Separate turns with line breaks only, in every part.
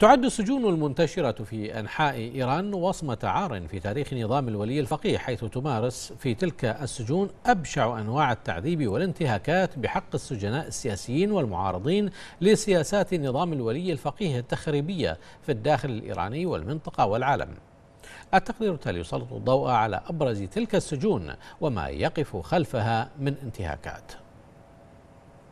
تعد السجون المنتشرة في أنحاء إيران وصمة عار في تاريخ نظام الولي الفقيه حيث تمارس في تلك السجون أبشع أنواع التعذيب والانتهاكات بحق السجناء السياسيين والمعارضين لسياسات نظام الولي الفقيه التخريبية في الداخل الإيراني والمنطقة والعالم التقرير التالي يسلط الضوء على أبرز تلك السجون وما يقف خلفها من انتهاكات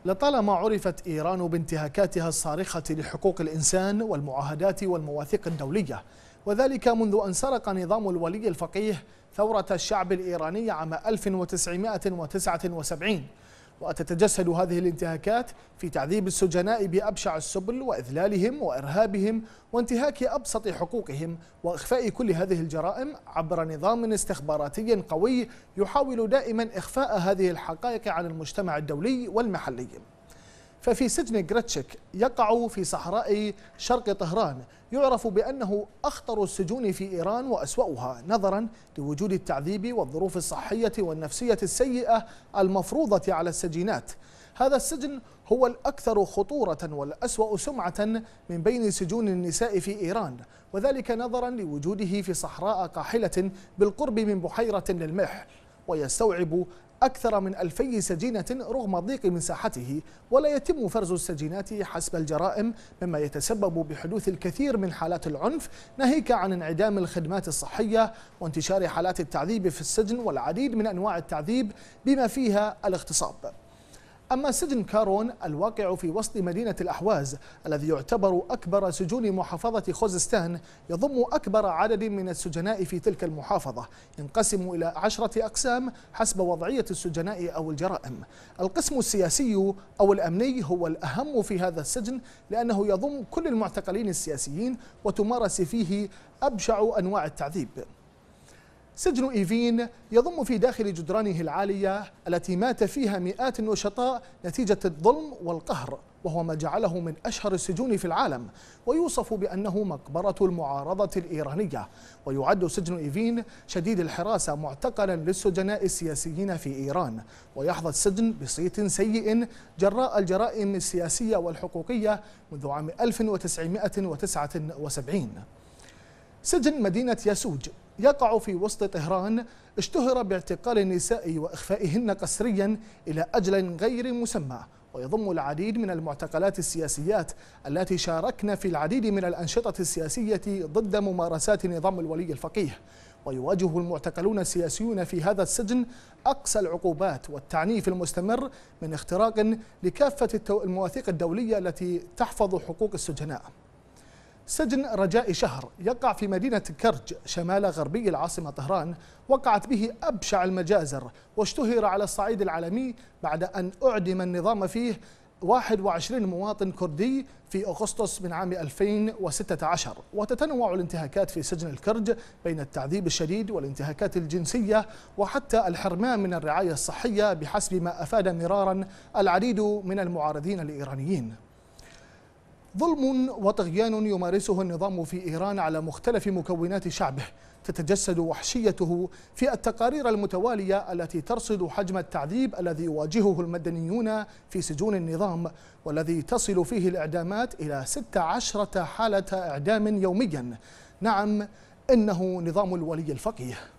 لطالما عرفت إيران بانتهاكاتها الصارخة لحقوق الإنسان والمعاهدات والمواثيق الدولية وذلك منذ أن سرق نظام الولي الفقيه ثورة الشعب الإيراني عام 1979 وتتجسد هذه الانتهاكات في تعذيب السجناء بأبشع السبل وإذلالهم وإرهابهم وانتهاك أبسط حقوقهم وإخفاء كل هذه الجرائم عبر نظام استخباراتي قوي يحاول دائما إخفاء هذه الحقائق عن المجتمع الدولي والمحلي ففي سجن غريتشك يقع في صحراء شرق طهران يعرف بأنه أخطر السجون في إيران وأسوأها نظرا لوجود التعذيب والظروف الصحية والنفسية السيئة المفروضة على السجينات هذا السجن هو الأكثر خطورة والأسوأ سمعة من بين سجون النساء في إيران وذلك نظرا لوجوده في صحراء قاحلة بالقرب من بحيرة للملح ويستوعب أكثر من ألفي سجينة رغم ضيق مساحته ولا يتم فرز السجينات حسب الجرائم مما يتسبب بحدوث الكثير من حالات العنف ناهيك عن انعدام الخدمات الصحية وانتشار حالات التعذيب في السجن والعديد من أنواع التعذيب بما فيها الاغتصاب أما سجن كارون الواقع في وسط مدينة الأحواز الذي يعتبر أكبر سجون محافظة خوزستان يضم أكبر عدد من السجناء في تلك المحافظة ينقسم إلى عشرة أقسام حسب وضعية السجناء أو الجرائم القسم السياسي أو الأمني هو الأهم في هذا السجن لأنه يضم كل المعتقلين السياسيين وتمارس فيه أبشع أنواع التعذيب سجن إيفين يضم في داخل جدرانه العالية التي مات فيها مئات النشطاء نتيجة الظلم والقهر وهو ما جعله من أشهر السجون في العالم ويوصف بأنه مقبرة المعارضة الإيرانية ويعد سجن إيفين شديد الحراسة معتقلا للسجناء السياسيين في إيران ويحظى السجن بصيت سيء جراء الجرائم السياسية والحقوقية منذ عام 1979 سجن مدينة ياسوج يقع في وسط طهران اشتهر باعتقال النساء وإخفائهن قسريا إلى أجل غير مسمى ويضم العديد من المعتقلات السياسيات التي شاركن في العديد من الأنشطة السياسية ضد ممارسات نظام الولي الفقيه ويواجه المعتقلون السياسيون في هذا السجن أقصى العقوبات والتعنيف المستمر من اختراق لكافة المواثيق الدولية التي تحفظ حقوق السجناء سجن رجاء شهر يقع في مدينة كرج شمال غربي العاصمة طهران وقعت به أبشع المجازر واشتهر على الصعيد العالمي بعد أن أعدم النظام فيه 21 مواطن كردي في أغسطس من عام 2016 وتتنوع الانتهاكات في سجن الكرج بين التعذيب الشديد والانتهاكات الجنسية وحتى الحرمان من الرعاية الصحية بحسب ما أفاد مرارا العديد من المعارضين الإيرانيين ظلم وطغيان يمارسه النظام في إيران على مختلف مكونات شعبه تتجسد وحشيته في التقارير المتوالية التي ترصد حجم التعذيب الذي يواجهه المدنيون في سجون النظام والذي تصل فيه الإعدامات إلى 16 حالة إعدام يوميا نعم إنه نظام الولي الفقيه